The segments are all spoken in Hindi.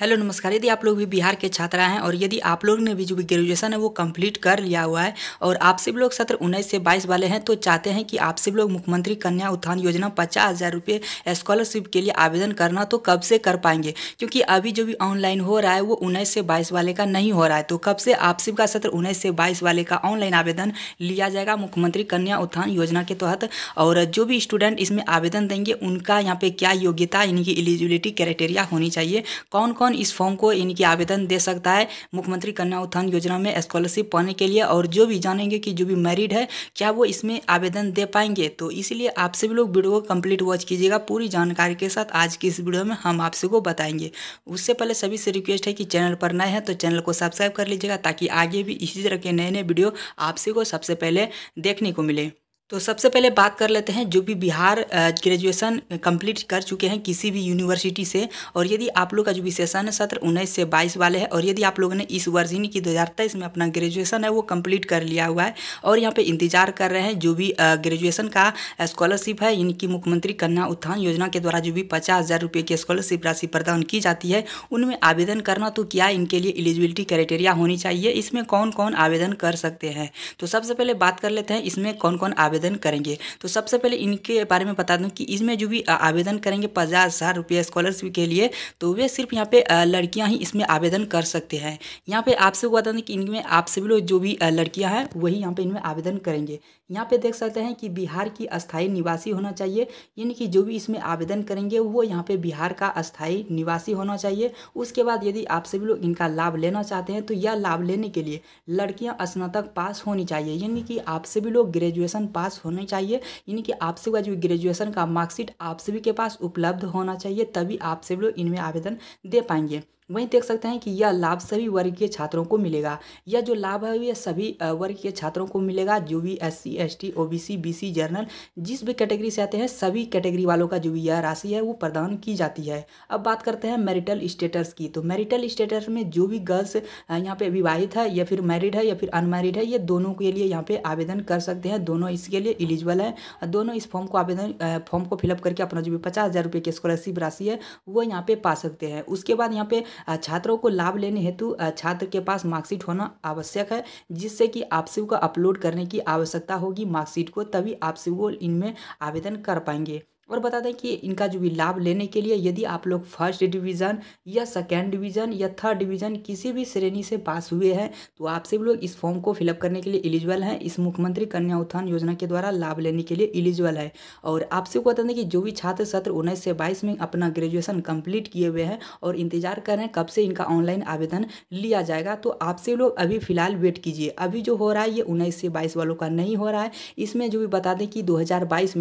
हेलो नमस्कार यदि आप लोग भी बिहार के छात्रा हैं और यदि आप लोग ने भी जो भी ग्रेजुएशन है वो कंप्लीट कर लिया हुआ है और आप सब लोग सत्र उन्नीस से बाईस वाले हैं तो चाहते हैं कि आप सब लोग मुख्यमंत्री कन्या उत्थान योजना पचास हज़ार रुपये स्कॉलरशिप के लिए आवेदन करना तो कब से कर पाएंगे क्योंकि अभी जो भी ऑनलाइन हो रहा है वो उन्नीस से बाईस वाले का नहीं हो रहा है तो कब से आप सब का सत्र उन्नीस से बाईस वाले का ऑनलाइन आवेदन लिया जाएगा मुख्यमंत्री कन्या उत्थान योजना के तहत और जो भी स्टूडेंट इसमें आवेदन देंगे उनका यहाँ पर क्या योग्यता यानी कि एलिजिबिलिटी क्राइटेरिया होनी चाहिए कौन कौन कौन इस फॉर्म को यानी कि आवेदन दे सकता है मुख्यमंत्री कन्या उत्थान योजना में स्कॉलरशिप पाने के लिए और जो भी जानेंगे कि जो भी मैरिड है क्या वो इसमें आवेदन दे पाएंगे तो इसलिए आप सभी लोग वीडियो को कंप्लीट वॉच कीजिएगा पूरी जानकारी के साथ आज की इस वीडियो में हम आप सभी को बताएंगे उससे पहले सभी से रिक्वेस्ट है कि चैनल पर नए हैं तो चैनल को सब्सक्राइब कर लीजिएगा ताकि आगे भी इसी तरह के नए नए वीडियो आपसे को सबसे पहले देखने को मिले तो सबसे पहले बात कर लेते हैं जो भी बिहार ग्रेजुएशन कंप्लीट कर चुके हैं किसी भी यूनिवर्सिटी से और यदि आप लोग का जो भी सेशन है सत्र उन्नीस से बाईस वाले हैं और यदि आप लोगों ने इस वर्ष यानी कि दो हज़ार तेईस में अपना ग्रेजुएशन है वो कंप्लीट कर लिया हुआ है और यहाँ पे इंतजार कर रहे हैं जो भी ग्रेजुएशन का स्कॉलरशिप है यानी कि मुख्यमंत्री कन्या उत्थान योजना के द्वारा जो भी पचास हज़ार रुपये की स्कॉलरशिप राशि प्रदान की जाती है उनमें आवेदन करना तो क्या इनके लिए एलिजिबिलिटी क्राइटेरिया होनी चाहिए इसमें कौन कौन आवेदन कर सकते हैं तो सबसे पहले बात कर लेते हैं इसमें कौन कौन आवेदन आवेदन करेंगे तो सबसे पहले इनके बारे में बता दूँ कि इसमें जो भी आवेदन करेंगे पचास हज़ार रुपये स्कॉलरशिप के लिए तो वे सिर्फ यहाँ पे लड़कियाँ ही इसमें आवेदन कर सकते हैं यहाँ पे आपसे बता दें कि इनमें आप सभी लोग जो भी लड़कियाँ हैं वही यहाँ पे इनमें आवेदन करेंगे यहाँ पर देख सकते हैं कि बिहार की अस्थायी निवासी होना चाहिए यानी कि जो भी इसमें आवेदन करेंगे वो यहाँ पे बिहार का अस्थायी निवासी होना चाहिए उसके बाद यदि आप सभी लोग इनका लाभ लेना चाहते हैं तो यह लाभ लेने के लिए लड़कियाँ स्नातक पास होनी चाहिए यानी कि आप सभी लोग ग्रेजुएसन पास पास होने चाहिए यानी कि आप सभी का जो ग्रेजुएशन का मार्कशीट आप सभी के पास उपलब्ध होना चाहिए तभी आप सभी लोग इनमें आवेदन दे पाएंगे वहीं देख सकते हैं कि यह लाभ सभी वर्ग के छात्रों को मिलेगा यह जो लाभ है यह सभी वर्ग के छात्रों को मिलेगा जो भी S C S T O B C B C general जिस भी कैटेगरी से आते हैं सभी कैटेगरी वालों का जो भी यह राशि है वो प्रदान की जाती है अब बात करते हैं मैरिटल स्टेटस की तो मैरिटल स्टेटस में जो भी गर्ल्स यहाँ पर विवाहित है या फिर मैरिड है या फिर अनमैरिड है ये दोनों के लिए यहाँ पर आवेदन कर सकते हैं दोनों इसके लिए एलिजिबल हैं दोनों इस फॉर्म को आवेदन फॉर्म को फिलअप करके अपना जो भी पचास हज़ार रुपये की स्कॉलरशिप राशि है वो यहाँ पर पा सकते हैं उसके बाद यहाँ पर छात्रों को लाभ लेने हेतु छात्र के पास मार्कशीट होना आवश्यक है जिससे कि आपसी को अपलोड करने की आवश्यकता होगी मार्कशीट को तभी आपसे वो इनमें आवेदन कर पाएंगे और बता दें कि इनका जो भी लाभ लेने के लिए यदि आप लोग फर्स्ट डिवीज़न या सेकेंड डिवीज़न या थर्ड डिवीज़न किसी भी श्रेणी से पास हुए हैं तो आप सभी लोग इस फॉर्म को फिलअप करने के लिए एलिजिबल हैं इस मुख्यमंत्री कन्या उत्थान योजना के द्वारा लाभ लेने के लिए एलिजिबल है और आप सबको बता दें कि जो भी छात्र सत्र उन्नीस से बाईस में अपना ग्रेजुएसन कम्प्लीट किए हुए हैं और इंतजार कर रहे हैं कब से इनका ऑनलाइन आवेदन लिया जाएगा तो आप सभी लोग अभी फिलहाल वेट कीजिए अभी जो हो रहा है ये उन्नीस से बाईस वालों का नहीं हो रहा है इसमें जो भी बता दें कि दो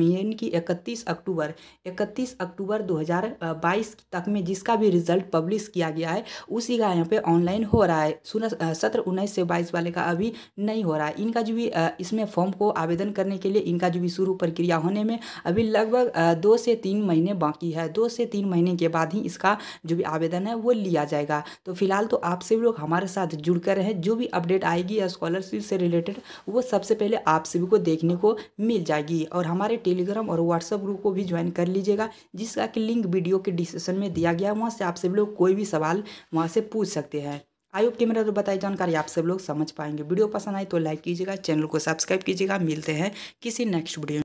में इनकी इकतीस अक्टूबर अक्टूबर 31 अक्टूबर 2022 तक में जिसका भी रिजल्ट पब्लिश किया गया है उसी का यहाँ पे ऑनलाइन हो रहा है सोलह सत्र उन्नीस से बाईस वाले का अभी नहीं हो रहा है इनका जो भी इसमें फॉर्म को आवेदन करने के लिए इनका जो भी शुरू प्रक्रिया होने में अभी लगभग दो से तीन महीने बाकी है दो से तीन महीने के बाद ही इसका जो भी आवेदन है वो लिया जाएगा तो फिलहाल तो आप सभी लोग हमारे साथ जुड़ कर रहें जो भी अपडेट आएगी स्कॉलरशिप से रिलेटेड वो सबसे पहले आप सभी को देखने को मिल जाएगी और हमारे टेलीग्राम और व्हाट्सएप ग्रुप को भी ज्वाइन कर लीजिएगा जिसका कि लिंक वीडियो के डिस्क्रिप्शन में दिया गया है वहाँ से आप सब लोग कोई भी सवाल वहाँ से पूछ सकते हैं आई होप कि मेरा तो बताई जानकारी आप सब लोग समझ पाएंगे वीडियो पसंद आई तो लाइक कीजिएगा चैनल को सब्सक्राइब कीजिएगा मिलते हैं किसी नेक्स्ट वीडियो